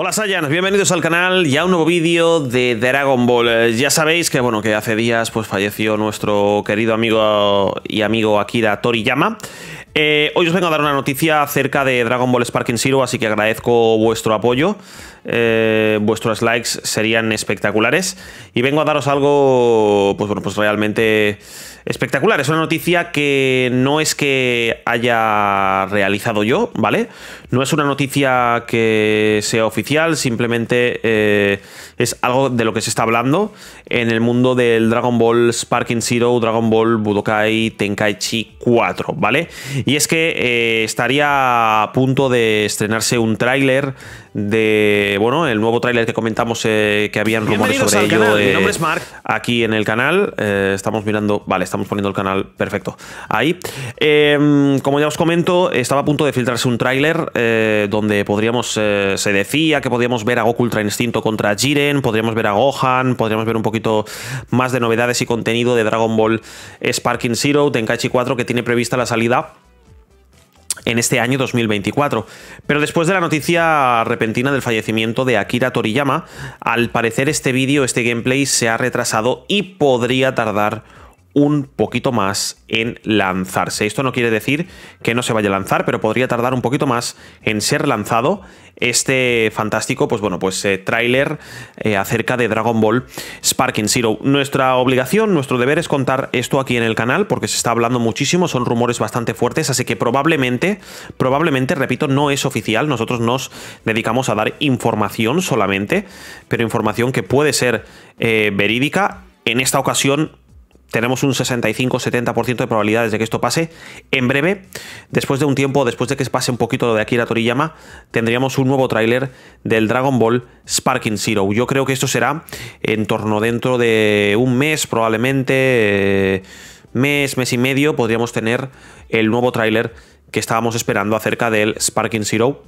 Hola Saiyans, bienvenidos al canal y a un nuevo vídeo de Dragon Ball. Eh, ya sabéis que bueno, que hace días pues falleció nuestro querido amigo y amigo Akira Toriyama. Eh, hoy os vengo a dar una noticia acerca de Dragon Ball Sparking Zero, así que agradezco vuestro apoyo. Eh, vuestros likes serían espectaculares. Y vengo a daros algo, pues bueno, pues realmente espectacular. Es una noticia que no es que haya realizado yo, ¿vale? No es una noticia que sea oficial, simplemente eh, es algo de lo que se está hablando en el mundo del Dragon Ball Sparking Zero, Dragon Ball Budokai Tenkaichi 4, ¿vale? Y es que eh, estaría a punto de estrenarse un tráiler de bueno el nuevo tráiler que comentamos eh, que habían rumores sobre ello eh, nombre es Mark. aquí en el canal eh, estamos mirando vale estamos poniendo el canal perfecto ahí como ya os comento estaba a punto de filtrarse un tráiler donde podríamos se decía que podríamos ver a Goku Ultra Instinto contra Jiren podríamos ver a Gohan podríamos ver un poquito más de novedades y contenido de Dragon Ball Sparking Zero Tenkaichi 4 que tiene prevista la salida en este año 2024. Pero después de la noticia repentina del fallecimiento de Akira Toriyama, al parecer este vídeo, este gameplay se ha retrasado y podría tardar un poquito más en lanzarse. Esto no quiere decir que no se vaya a lanzar, pero podría tardar un poquito más en ser lanzado este fantástico, pues bueno, pues trailer eh, tráiler eh, acerca de Dragon Ball Sparking Zero. Nuestra obligación, nuestro deber es contar esto aquí en el canal, porque se está hablando muchísimo, son rumores bastante fuertes, así que probablemente, probablemente, repito, no es oficial. Nosotros nos dedicamos a dar información solamente, pero información que puede ser eh, verídica en esta ocasión tenemos un 65-70% de probabilidades de que esto pase. En breve, después de un tiempo, después de que pase un poquito lo de Akira Toriyama, tendríamos un nuevo tráiler del Dragon Ball Sparking Zero. Yo creo que esto será en torno dentro de un mes, probablemente eh, mes, mes y medio, podríamos tener el nuevo tráiler que estábamos esperando acerca del Sparking Zero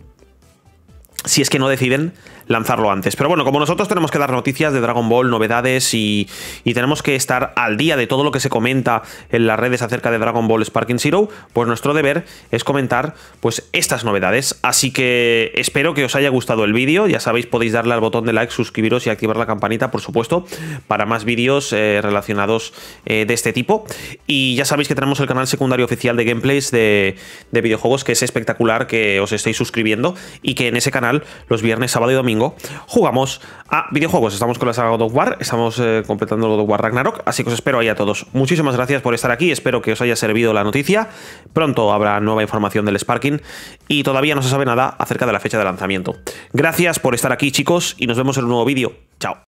si es que no deciden lanzarlo antes. Pero bueno, como nosotros tenemos que dar noticias de Dragon Ball, novedades y, tenemos que estar al día de todo lo que se comenta en las redes acerca de Dragon Ball Sparking Zero, pues nuestro deber es comentar pues estas novedades. Así que espero que os haya gustado el vídeo. Ya sabéis, podéis darle al botón de like, suscribiros y activar la campanita, por supuesto, para más vídeos eh, relacionados eh, de este tipo. Y ya sabéis que tenemos el canal secundario oficial de gameplays de, de videojuegos, que es espectacular que os estéis suscribiendo y que en ese canal los viernes, sábado y domingo, jugamos a videojuegos. Estamos con la saga God War, estamos eh, completando God War Ragnarok, así que os espero ahí a todos. Muchísimas gracias por estar aquí, espero que os haya servido la noticia. Pronto habrá nueva información del Sparking y todavía no se sabe nada acerca de la fecha de lanzamiento. Gracias por estar aquí chicos y nos vemos en un nuevo vídeo. Chao.